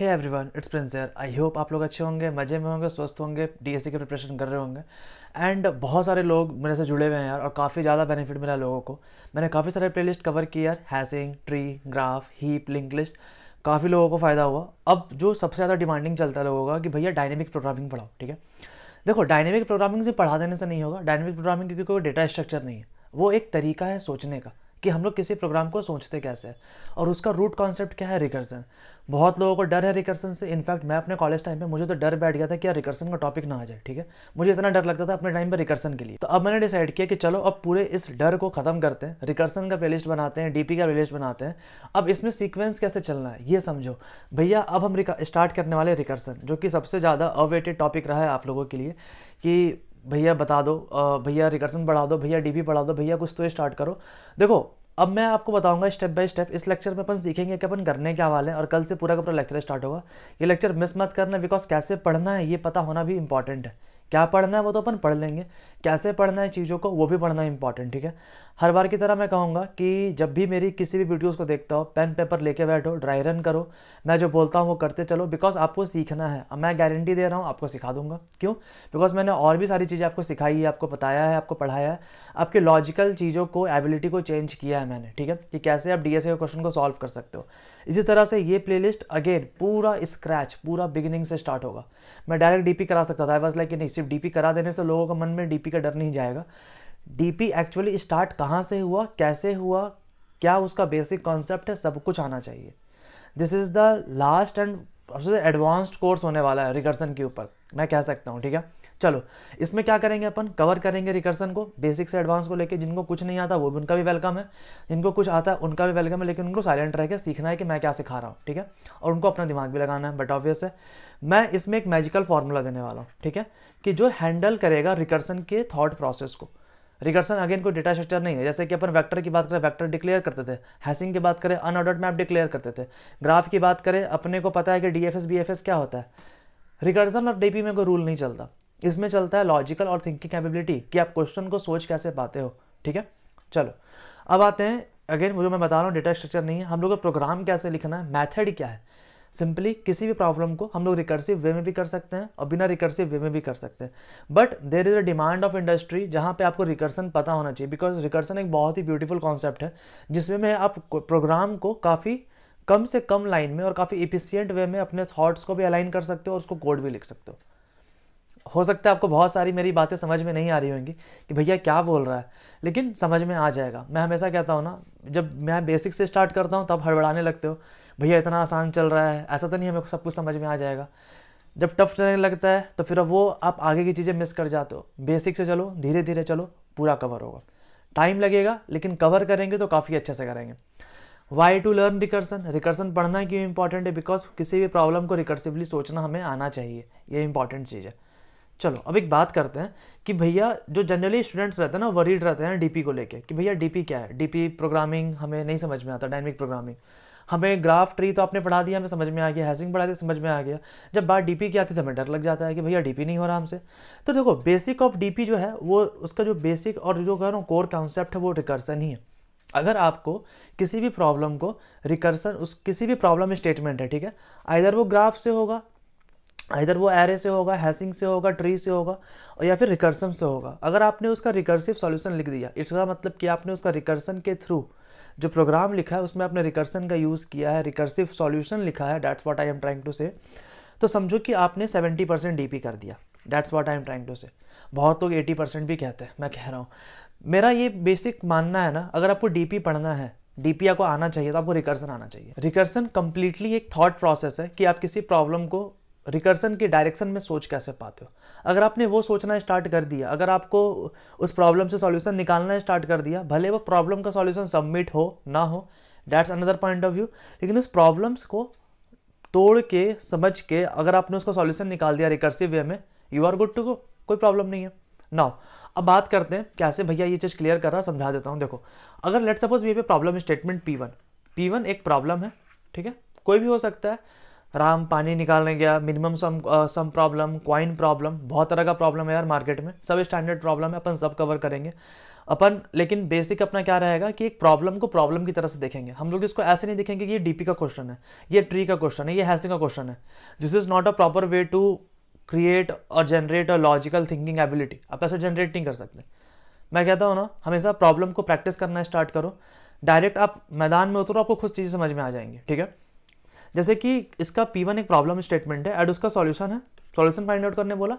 है every one it's Prince यार I hope आप लोग अच्छे होंगे मज़े में होंगे स्वस्थ होंगे डीएससी के प्रिपरेशन कर रहे होंगे एंड बहुत सारे लोग मेरे से जुड़े हुए हैं यार और काफ़ी ज़्यादा बेनिफिट मिला लोगों को मैंने काफ़ी सारे प्लेलिस्ट कवर किए यार hashing tree graph heap link list काफ़ी लोगों को फ़ायदा हुआ अब जो सबसे ज़्यादा डिमांडिंग चलता है लोगों का कि भैया डायनेमिक प्रोग्रामिंग पढ़ाओ ठीक है देखो डायनेमिक प्रोग्रामिंग से पढ़ा देने से नहीं होगा डायनेमिक प्रोग्रामिंग क्योंकि कोई डेटा स्ट्रक्चर नहीं है वो एक तरीका है सोचने का कि हम लोग किसी प्रोग्राम को सोचते कैसे और उसका रूट कॉन्सेप्ट क्या है रिकर्सन बहुत लोगों को डर है रिकर्सन से इनफैक्ट मैं अपने कॉलेज टाइम में मुझे तो डर बैठ गया था कि यार रिकर्सन का टॉपिक ना आ जाए ठीक है मुझे इतना डर लगता था अपने टाइम पर रिकर्सन के लिए तो अब मैंने डिसाइड किया कि चलो अब पूरे इस डर को खत्म करते हैं रिकर्सन का प्लेलिस्ट बनाते हैं डीपी का प्लेलिस्ट बनाते हैं अब इसमें सीक्वेंस कैसे चलना है ये समझो भैया अब हम स्टार्ट करने वाले रिकर्सन जो कि सबसे ज़्यादा अवेटेड टॉपिक रहा है आप लोगों के लिए कि भैया बता दो भैया रिकर्सन बढ़ा दो भैया डी बढ़ा दो भैया कुछ तो स्टार्ट करो देखो अब मैं आपको बताऊंगा स्टेप बाय स्टेप इस लेक्चर में अपन सीखेंगे कि अपन करने क्या वाले हैं और कल से पूरा का पूरा लेक्चर स्टार्ट होगा ये लेक्चर मिस मत करना बिकॉज कैसे पढ़ना है ये पता होना भी इंपॉर्टेंट है क्या पढ़ना है वो तो अपन पढ़ लेंगे कैसे पढ़ना है चीज़ों को वो भी पढ़ना इंपॉर्टेंट ठीक है हर बार की तरह मैं कहूँगा कि जब भी मेरी किसी भी वीडियोज़ को देखता हो पेन पेपर लेके बैठो ड्राई रन करो मैं जो बोलता हूँ वो करते चलो बिकॉज आपको सीखना है अब मैं गारंटी दे रहा हूँ आपको सिखा दूंगा क्यों बिकॉज मैंने और भी सारी चीज़ें आपको सिखाई है आपको बताया है आपको पढ़ाया है आपके लॉजिकल चीज़ों को एबिलिटी को चेंज किया है मैंने ठीक है कि कैसे आप डी के क्वेश्चन को सॉल्व कर सकते हो इसी तरह से ये प्लेलिस्ट अगेन पूरा स्क्रैच पूरा बिगिनिंग से स्टार्ट होगा मैं डायरेक्ट डीपी करा सकता था आई वॉज लाइक नहीं सिर्फ डीपी करा देने से लोगों का मन में डीपी का डर नहीं जाएगा डीपी एक्चुअली स्टार्ट कहाँ से हुआ कैसे हुआ क्या उसका बेसिक कॉन्सेप्ट है सब कुछ आना चाहिए this is the last and सबसे एडवांस्ड कोर्स होने वाला है रिकर्सन के ऊपर मैं कह सकता हूँ ठीक है चलो इसमें क्या करेंगे अपन कवर करेंगे रिकर्सन को बेसिक से एडवांस को लेके जिनको कुछ नहीं आता वो भी उनका भी वेलकम है जिनको कुछ आता है उनका भी वेलकम है लेकिन उनको साइलेंट रह के सीखना है कि मैं क्या सिखा रहा हूँ ठीक है और उनको अपना दिमाग भी लगाना है बट ऑब्वियस है मैं इसमें एक मैजिकल फार्मूला देने वाला हूँ ठीक है कि जो हैंडल करेगा रिकर्सन के थाट प्रोसेस को रिकर्सन अगेन कोई डेटा स्ट्रक्चर नहीं है जैसे कि अपन वेक्टर की बात करें वेक्टर डिक्लेयर करते थे हैसिंग की बात करें अनऑर्डर्ड मैप डिक्लेयर करते थे ग्राफ की बात करें अपने को पता है कि D F S B F S क्या होता है रिकर्सन और डीपी में कोई रूल नहीं चलता इसमें चलता है लॉजिकल और थिंकिंग कैपेबिलिटी कि आप क्वेश्चन को सोच कैसे पाते हो ठीक है चलो अब आते हैं अगेन वो जो मैं बता रहा हूँ डेटा स्ट्रक्चर नहीं है हम लोग को प्रोग्राम कैसे लिखना है मैथड क्या है सिंपली किसी भी प्रॉब्लम को हम लोग रिकर्सिव वे में भी कर सकते हैं और बिना रिकर्सिव वे में भी कर सकते हैं but there is a demand of industry जहाँ पे आपको रिकर्सन पता होना चाहिए बिकॉज रिकर्सन एक बहुत ही ब्यूटीफुल कॉन्सेप्ट है जिसमें में आप प्रोग्राम को काफ़ी कम से कम लाइन में और काफ़ी इफिशियंट वे में अपने थाट्स को भी अलाइन कर सकते हो और उसको कोड भी लिख सकते हो हो सकता है आपको बहुत सारी मेरी बातें समझ में नहीं आ रही होंगी कि भैया क्या बोल रहा है लेकिन समझ में आ जाएगा मैं हमेशा कहता हूँ ना जब मैं बेसिक से स्टार्ट करता हूँ तब हड़बड़ाने लगते हो भैया इतना आसान चल रहा है ऐसा तो नहीं हमें सब कुछ समझ में आ जाएगा जब टफ चलने लगता है तो फिर अब वो आप आगे की चीज़ें मिस कर जाते हो बेसिक से चलो धीरे धीरे चलो पूरा कवर होगा टाइम लगेगा लेकिन कवर करेंगे तो काफ़ी अच्छे से करेंगे why to learn recursion recursion पढ़ना क्यों इंपॉर्टेंट है बिकॉज किसी भी प्रॉब्लम को रिकर्सिवली सोचना हमें आना चाहिए ये इंपॉर्टेंट चीज़ है चलो अब एक बात करते हैं कि भैया जो जनरली स्टूडेंट्स रहते हैं ना वरीड रहते हैं डीपी को लेके कि भैया डीपी क्या है डीपी प्रोग्रामिंग हमें नहीं समझ में आता डायनेमिक प्रोग्रामिंग हमें ग्राफ ट्री तो आपने पढ़ा दिया हमें समझ में आ गया हैसिंग पढ़ा दिया समझ में आ गया जब बात डीपी की आती है तो हमें डर लग जाता है कि भैया डीपी नहीं हो रहा हमसे तो देखो बेसिक ऑफ डीपी जो है वो उसका जो बेसिक और जो कह रहा हूँ कोर कॉन्सेप्ट है वो रिकर्सन ही है अगर आपको किसी भी प्रॉब्लम को रिकर्सन उस किसी भी प्रॉब्लम स्टेटमेंट है ठीक है आइधर वो ग्राफ से होगा इधर वो एरे से होगा हैसिंग से होगा ट्री से होगा और या फिर रिकर्सन से होगा अगर आपने उसका रिकर्सिव सॉल्यूशन लिख दिया इसका मतलब कि आपने उसका रिकर्सन के थ्रू जो प्रोग्राम लिखा है उसमें आपने रिकर्सन का यूज़ किया है रिकर्सिव सॉल्यूशन लिखा है that's what I am trying to say तो समझो कि आपने सेवेंटी परसेंट डी कर दिया that's what I am trying to say बहुत लोग एटी परसेंट भी कहते हैं मैं कह रहा हूँ मेरा ये बेसिक मानना है ना अगर आपको डी पढ़ना है डी आपको आना चाहिए तो आपको रिकर्सन आना चाहिए रिकर्सन कम्प्लीटली एक थाट प्रोसेस है कि आप किसी प्रॉब्लम को रिकर्सन के डायरेक्शन में सोच कैसे पाते हो अगर आपने वो सोचना स्टार्ट कर दिया अगर आपको उस प्रॉब्लम से सॉल्यूशन निकालना स्टार्ट कर दिया भले वो प्रॉब्लम का सॉल्यूशन सबमिट हो ना हो that's another point of view लेकिन उस प्रॉब्लम्स को तोड़ के समझ के अगर आपने उसका सॉल्यूशन निकाल दिया रिकर्सिव वे में you are good to go कोई प्रॉब्लम नहीं है नाउ अब बात करते हैं कैसे भैया ये चीज़ क्लियर कर रहा समझा देता हूँ देखो अगर लेट सपोज वी पे problem statement P one P one एक प्रॉब्लम है ठीक है कोई भी हो सकता है राम पानी निकालने गया minimum sum sum problem coin problem बहुत तरह का प्रॉब्लम है यार मार्केट में सब स्टैंडर्ड प्रॉब्लम है अपन सब कवर करेंगे अपन लेकिन बेसिक अपना क्या रहेगा कि एक प्रॉब्लम को प्रॉब्लम की तरह से देखेंगे हम लोग इसको ऐसे नहीं देखेंगे कि ये डीपी का क्वेश्चन है ये ट्री का क्वेश्चन है ये हैसिंग का क्वेश्चन है this is not a proper way to create और generate a logical thinking ability आप ऐसे जनरेट नहीं कर सकते मैं कहता हूँ ना हमेशा प्रॉब्लम को प्रैक्टिस करना स्टार्ट करो डायरेक्ट आप मैदान में उतरो आपको खुद चीज़ें समझ में आ जाएंगी ठीक है जैसे कि इसका पी वन एक प्रॉब्लम स्टेटमेंट है एंड उसका सॉल्यूशन है सॉल्यूशन फाइंड आउट करने बोला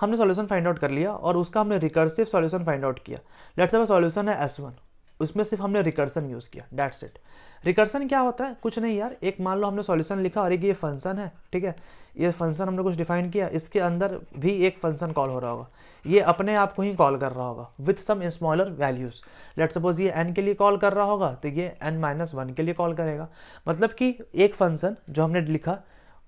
हमने सॉल्यूशन फाइंड आउट कर लिया और उसका हमने रिकर्सिव सॉल्यूशन फाइंड आउट किया लेट्स सॉल्यूशन है एस वन उसमें सिर्फ हमने रिकर्सन यूज़ किया डैट्स इट रिकर्सन क्या होता है कुछ नहीं यार एक मान लो हमने सॉल्यूशन लिखा और एक ये फंक्शन है ठीक है ये फंक्शन हमने कुछ डिफाइन किया इसके अंदर भी एक फंक्शन कॉल हो रहा होगा ये अपने आप को ही कॉल कर रहा होगा with some smaller values let suppose ये एन के लिए कॉल कर रहा होगा तो ये एन माइनस वन के लिए कॉल करेगा मतलब कि एक फंक्शन जो हमने लिखा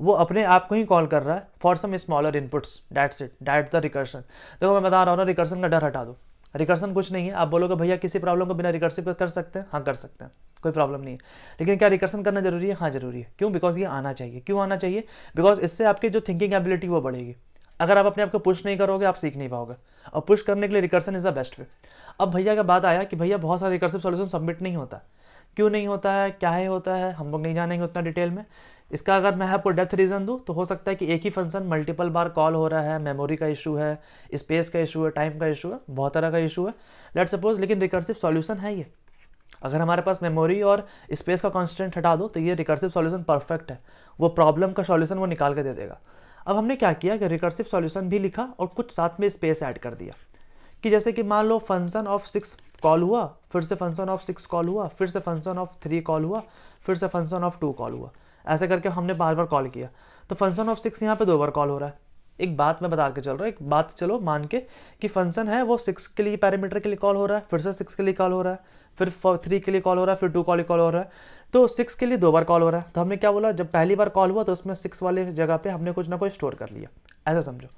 वो अपने आप को ही कॉल कर रहा है for some smaller inputs that's it that the recursion देखो मैं बता रहा हूँ ना रिकर्सन का डर हटा दो रिकर्सन कुछ नहीं है आप बोलोगे भैया किसी प्रॉब्लम को बिना रिकर्सिव कर सकते हैं हाँ कर सकते हैं कोई प्रॉब्लम नहीं है लेकिन क्या रिकर्सन करना जरूरी है हाँ जरूरी है क्यों बिकॉज ये आना चाहिए क्यों आना चाहिए बिकॉज इससे आपकी जो थिंकिंग एबिलिटी वो बढ़ेगी अगर आप अपने आप को पुश नहीं करोगे आप सीख नहीं पाओगे और पुश करने के लिए recursion is the best way अब भैया का बात आया कि भैया बहुत सारे रिकर्सिव सोल्यूशन सबमिट नहीं होता क्यों नहीं होता है क्या ही होता है हम लोग नहीं जानेंगे उतना डिटेल में इसका अगर मैं आपको डेप्थ रीज़न दूँ तो हो सकता है कि एक ही फंक्शन मल्टीपल बार कॉल हो रहा है मेमोरी का इशू है स्पेस का इशू है टाइम का इशू है बहुत तरह का इशू है लेट सपोज लेकिन रिकर्सिव सॉल्यूशन है ये अगर हमारे पास मेमोरी और स्पेस का कॉन्स्टेंट हटा दो तो ये रिकर्सिव सॉल्यूशन परफेक्ट है वो प्रॉब्लम का सॉल्यूशन वो निकाल के दे देगा अब हमने क्या किया कि रिकर्सिव सॉल्यूशन भी लिखा और कुछ साथ में स्पेस ऐड कर दिया कि जैसे कि मान लो फंक्शन ऑफ सिक्स कॉल हुआ फिर से फंक्शन ऑफ सिक्स कॉल हुआ फिर से फंक्शन ऑफ थ्री कॉल हुआ फिर से फंक्शन ऑफ टू कॉल हुआ ऐसे करके हमने बार बार कॉल किया तो फंक्शन ऑफ सिक्स यहाँ पे दो बार कॉल हो रहा है एक बात मैं बता के चल रहा हूँ एक बात चलो मान के कि फंक्शन है वो सिक्स के लिए पैरामीटर के लिए कॉल हो रहा है फिर से सिक्स के लिए कॉल हो रहा है फिर थ्री के लिए कॉल हो रहा है फिर टू कॉल कॉल हो रहा है तो सिक्स के लिए दो बार कॉल हो रहा है तो हमने क्या बोला जब पहली बार कॉल हुआ तो उसमें सिक्स वाले जगह पे हमने कुछ ना कुछ स्टोर कर लिया ऐसा समझो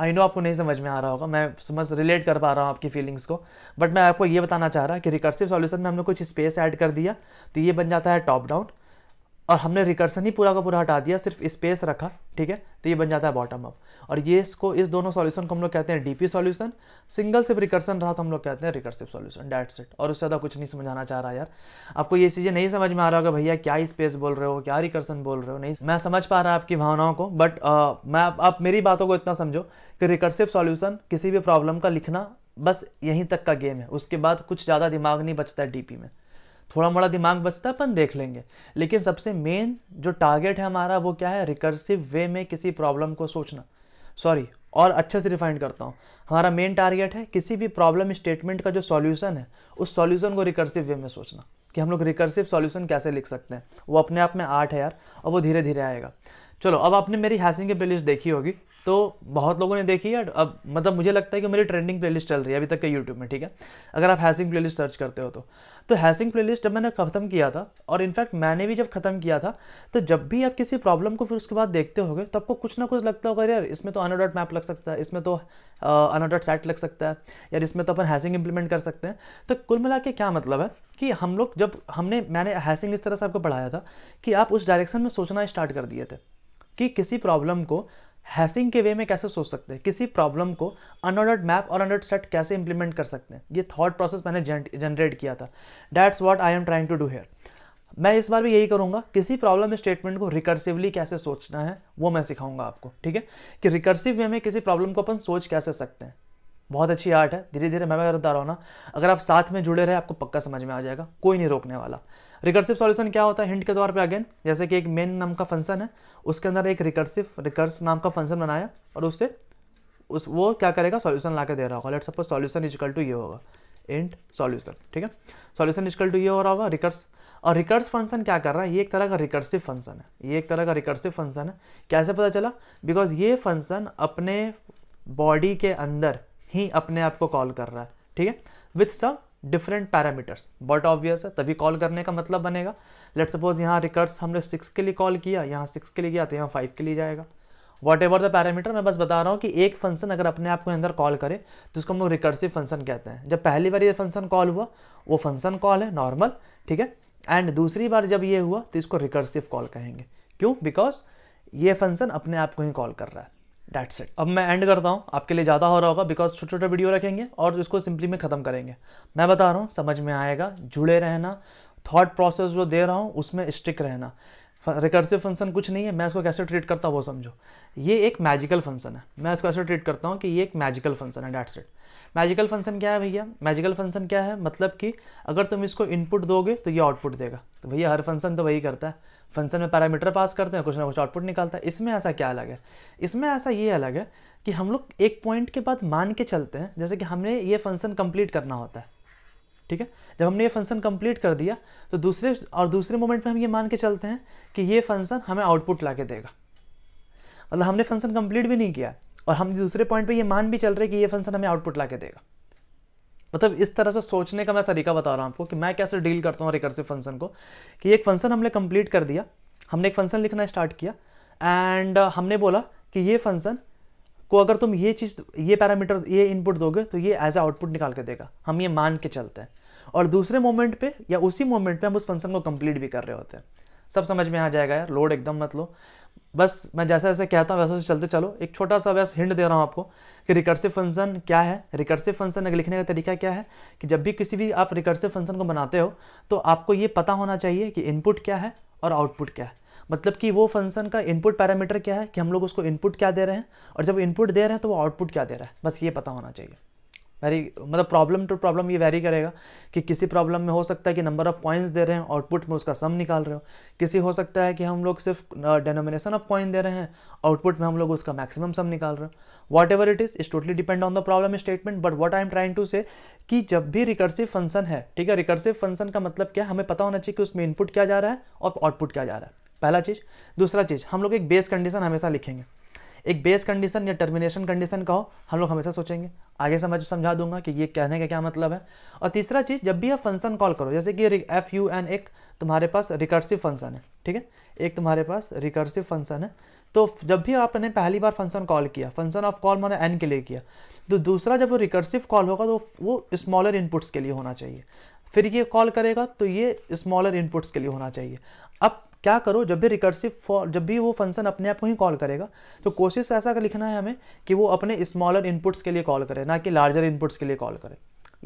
आई नो आपको नहीं समझ में आ रहा होगा मैं समझ रिलेट कर पा रहा हूँ आपकी फीलिंग्स को बट मैं आपको ये बताना चाह रहा कि रिकर्सिव सॉल्यूशन में हमने कुछ स्पेस ऐड कर दिया तो ये बन जाता है टॉप डाउन और हमने रिकर्सन ही पूरा का पूरा हटा दिया सिर्फ स्पेस रखा ठीक है तो ये बन जाता है बॉटम अप और ये इसको इस दोनों सॉल्यूशन को हम लोग कहते हैं डीपी सॉल्यूशन सिंगल सिर्फ रिकर्सन रहा तो हम लोग कहते हैं रिकर्सिव सॉल्यूशन डेट सेट और उससे ज़्यादा कुछ नहीं समझाना चाह रहा यार आपको ये चीज़ें नहीं समझ में आ रहा होगा भैया क्या स्पेस बोल रहे हो क्या रिकर्सन बोल रहे हो नहीं मैं समझ पा रहा आपकी भावनाओं को बट मैं आप मेरी बातों को इतना समझो कि रिकर्सिव सॉल्यूशन किसी भी प्रॉब्लम का लिखना बस यहीं तक का गेम है उसके बाद कुछ ज़्यादा दिमाग नहीं बचता है डीपी में थोड़ा मोड़ा दिमाग बचता अपन देख लेंगे लेकिन सबसे मेन जो टारगेट है हमारा वो क्या है रिकर्सिव वे में किसी प्रॉब्लम को सोचना सॉरी और अच्छे से रिफाइंड करता हूँ हमारा मेन टारगेट है किसी भी प्रॉब्लम स्टेटमेंट का जो सॉल्यूशन है उस सॉल्यूशन को रिकर्सिव वे में सोचना कि हम लोग रिकर्सिव सॉल्यूशन कैसे लिख सकते हैं वो अपने आप में आर्ट है यार और वो धीरे धीरे आएगा चलो अब आपने मेरी हैसिंग की प्लेलिस्ट देखी होगी तो बहुत लोगों ने देखी है अब मतलब मुझे लगता है कि मेरी ट्रेंडिंग प्लेलिस्ट चल रही है अभी तक के यूट्यूब में ठीक है अगर आप हैसिंग प्लेलिस्ट सर्च करते हो तो तो हैसिंग प्लेलिस्ट जब मैंने ख़त्म किया था और इनफैक्ट मैंने भी जब ख़त्म किया था तो जब भी आप किसी प्रॉब्लम को फिर उसके बाद देखते हो तो आपको कुछ ना कुछ लगता होगा यार इसमें तो अनोडॉट मैप लग सकता है इसमें तो अनोडॉट सेट लग सकता है यार इसमें तो अपन हैसिंग इंप्लीमेंट कर सकते हैं तो कुल मिला के क्या मतलब है कि हम लोग जब हमने मैंने हैसिंग इस तरह से आपको पढ़ाया था कि आप उस डायरेक्शन में सोचना स्टार्ट कर दिए थे कि किसी प्रॉब्लम को हैसिंग के वे में कैसे सोच सकते हैं किसी प्रॉब्लम को अनऑर्डर्ड मैप और अनऑर्डर्ड सेट कैसे इंप्लीमेंट कर सकते हैं ये थॉट प्रोसेस मैंने जनरेट किया था that's what I am trying to do here मैं इस बार भी यही करूंगा किसी प्रॉब्लम स्टेटमेंट को रिकर्सिवली कैसे सोचना है वो मैं सिखाऊंगा आपको ठीक है कि रिकर्सिव वे में किसी प्रॉब्लम को अपन सोच कैसे सकते हैं बहुत अच्छी आर्ट है धीरे धीरे मैं बता रहा हूँ ना अगर आप साथ में जुड़े रहे आपको पक्का समझ में आ जाएगा कोई नहीं रोकने वाला रिकर्सिव सॉल्यूशन क्या होता है हिंट के तौर पे अगेन जैसे कि एक मेन नाम का फंक्शन है उसके अंदर एक रिकर्सिव रिकर्स नाम का फंक्शन बनाया और उससे उस वो क्या करेगा सॉल्यूशन ला के दे रहा होगा let suppose solution is equal to ये होगा इंट सॉल्यूशन ठीक है सॉल्यूशन इजकल टू ये हो रहा होगा रिकर्स और रिकर्स फंक्शन क्या कर रहा है ये एक तरह का रिकर्सिव फंक्शन है ये एक तरह का रिकर्सिव फंक्शन है कैसे पता चला बिकॉज ये फंक्शन अपने बॉडी के अंदर ही अपने आप को कॉल कर रहा है ठीक है with some different parameters but obvious है तभी कॉल करने का मतलब बनेगा लेट सपोज यहाँ रिकर्स हमने सिक्स के लिए कॉल किया यहाँ सिक्स के लिए गया तो यहाँ फाइव के लिए जाएगा वॉट एवर द पैरामीटर मैं बस बता रहा हूँ कि एक फंक्शन अगर अपने आप को अंदर कॉल करे तो उसको हम लोग रिकर्सिव फंक्शन कहते हैं जब पहली बार ये फंक्शन कॉल हुआ वो फंक्शन कॉल है नॉर्मल ठीक है एंड दूसरी बार जब ये हुआ तो इसको रिकर्सिव कॉल कहेंगे क्यों बिकॉज ये फंक्शन अपने आप को ही कॉल कर रहा है डैट इट अब मैं एंड करता हूँ आपके लिए ज़्यादा हो रहा होगा बिकॉज छोटे छोटे वीडियो रखेंगे और इसको सिंपली में ख़त्म करेंगे मैं बता रहा हूँ समझ में आएगा जुड़े रहना थॉट प्रोसेस जो दे रहा हूँ उसमें स्टिक रहना रिकर्सिव फंक्शन कुछ नहीं है मैं इसको कैसे ट्रीट करता हूँ वो समझो ये एक मैजिकल फंक्शन है मैं इसको ऐसे ट्रीट करता हूँ कि ये एक मैजिकल फंक्शन है डैट्स इट मैजिकल फंक्शन क्या है भैया मैजिकल फंक्शन क्या है मतलब कि अगर तुम इसको इनपुट दोगे तो ये आउटपुट देगा तो भैया हर फंक्शन तो वही करता है फंक्शन में पैरामीटर पास करते हैं कुछ ना कुछ आउटपुट निकालता है इसमें ऐसा क्या अलग है इसमें ऐसा ये अलग है कि हम लोग एक पॉइंट के बाद मान के चलते हैं जैसे कि हमने ये फंक्शन कंप्लीट करना होता है ठीक है जब हमने ये फंक्शन कंप्लीट कर दिया तो दूसरे और दूसरे मोमेंट में हम ये मान के चलते हैं कि ये फंक्शन हमें आउटपुट ला के देगा मतलब हमने फंक्शन कंप्लीट भी नहीं किया और हम दूसरे पॉइंट पे ये मान भी चल रहे कि ये फंक्शन हमें आउटपुट ला के देगा मतलब इस तरह से सोचने का मैं तरीका बता रहा हूँ आपको कि मैं कैसे डील करता हूँ रिकर्सिव फंक्शन को कि एक फंक्शन हमने कंप्लीट कर दिया हमने एक फंक्शन लिखना स्टार्ट किया एंड हमने बोला कि ये फंक्शन को अगर तुम ये चीज़ ये पैरामीटर ये इनपुट दोगे तो ये एज ए आउटपुट निकाल के देगा हम ये मान के चलते हैं और दूसरे मोमेंट पे या उसी मोमेंट पे हम उस फंक्शन को कंप्लीट भी कर रहे होते हैं सब समझ में आ जाएगा यार लोड एकदम मत लो बस मैं जैसे जैसे कहता हूँ वैसे वैसे चलते चलो एक छोटा सा वैसे हिंट दे रहा हूँ आपको कि रिकर्सिव फंक्शन क्या है रिकर्सिव फंक्शन लिखने का तरीका क्या है कि जब भी किसी भी आप रिकर्सिव फंक्शन को बनाते हो तो आपको ये पता होना चाहिए कि इनपुट क्या है और आउटपुट क्या है मतलब कि वो फंक्शन का इनपुट पैरामीटर क्या है कि हम लोग उसको इनपुट क्या दे रहे हैं और जब इनपुट दे रहे हैं तो वो आउटपुट क्या दे रहा है बस ये पता होना चाहिए वेरी मतलब प्रॉब्लम टू प्रॉब्लम ये वेरी करेगा कि किसी प्रॉब्लम में हो सकता है कि नंबर ऑफ़ कॉइन्स दे रहे हैं आउटपुट में उसका सम निकाल रहे हो किसी हो सकता है कि हम लोग सिर्फ डेनोमिनेशन ऑफ कॉइन दे रहे हैं आउटपुट में हम लोग उसका मैक्सिमम सम निकाल रहे हो whatever it is is totally depend on the problem statement but what I am trying to say कि जब भी रिकर्सिव फंक्शन है ठीक है रिकर्सिव फंक्शन का मतलब क्या है हमें पता होना चाहिए कि उसमें इनपुट क्या जा रहा है और आउटपुट क्या जा रहा है पहला चीज़ दूसरा चीज़ हम लोग एक बेस कंडीशन हमेशा लिखेंगे एक बेस कंडीशन या टर्मिनेशन कंडीशन का हो हम लोग हमेशा सोचेंगे आगे से मैं समझा दूंगा कि ये कहने का क्या मतलब है और तीसरा चीज़ जब भी आप फंक्शन कॉल करो जैसे कि एफ यू एन एक तुम्हारे पास रिकर्सिव फंक्शन है ठीक है एक तुम्हारे पास रिकर्सिव फंक्शन है तो जब भी आपने पहली बार फंक्शन कॉल किया फंक्शन ऑफ कॉल मैंने एन के लिए किया तो दूसरा जब वो रिकर्सिव कॉल होगा तो वो स्मॉलर इनपुट्स के लिए होना चाहिए फिर ये कॉल करेगा तो ये स्मॉलर इनपुट्स के लिए होना चाहिए अब क्या करो जब भी रिकर्सिव फॉर जब भी वो फंक्शन अपने आप को ही कॉल करेगा तो कोशिश ऐसा लिखना है हमें कि वो अपने स्मॉलर इनपुट्स के लिए कॉल करे ना कि लार्जर इनपुट्स के लिए कॉल करे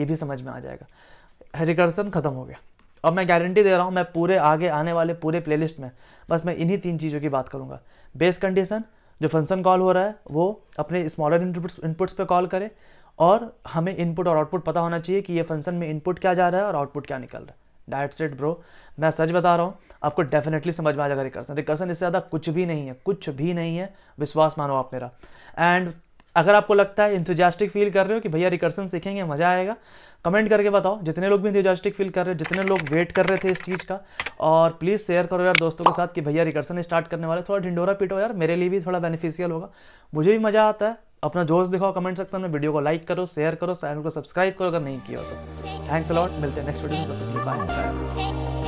ये भी समझ में आ जाएगा रिकर्सन खत्म हो गया अब मैं गारंटी दे रहा हूँ मैं पूरे आगे आने वाले पूरे प्लेलिस्ट में बस मैं इन्हीं तीन चीज़ों की बात करूँगा बेस कंडीशन जो फंक्शन कॉल हो रहा है वो अपने स्मॉलर इनपुट्स इनपुट्स पर कॉल करे और हमें इनपुट और आउटपुट पता होना चाहिए कि ये फंक्शन में इनपुट क्या जा रहा है और आउटपुट क्या निकल रहा है डाइट सेट ब्रो मैं सच बता रहा हूँ आपको डेफिनेटली समझ में आ जाएगा रिकर्सन रिकर्सन इससे ज़्यादा कुछ भी नहीं है कुछ भी नहीं है विश्वास मानो आप मेरा एंड अगर आपको लगता है इंथुजास्टिक फील कर रहे हो कि भैया रिकर्सन सीखेंगे मज़ा आएगा कमेंट करके बताओ जितने लोग भी इंथुजास्टिक फील कर रहे हो जितने लोग वेट कर रहे थे इस चीज़ का और प्लीज़ शेयर करो यार दोस्तों के साथ कि भैया रिकर्सन स्टार्ट करने वाले थोड़ा ढिंडोरा पीटो यार मेरे लिए भी थोड़ा बेनिफिशियल होगा मुझे भी मज़ा आता है अपना जोश दिखाओ कमेंट सकते में वीडियो को लाइक करो शेयर करो चैनल को सब्सक्राइब करो अगर नहीं किया तो थैंक्स अलॉट मिलते हैं नेक्स्ट वीडियो में तब तक बाय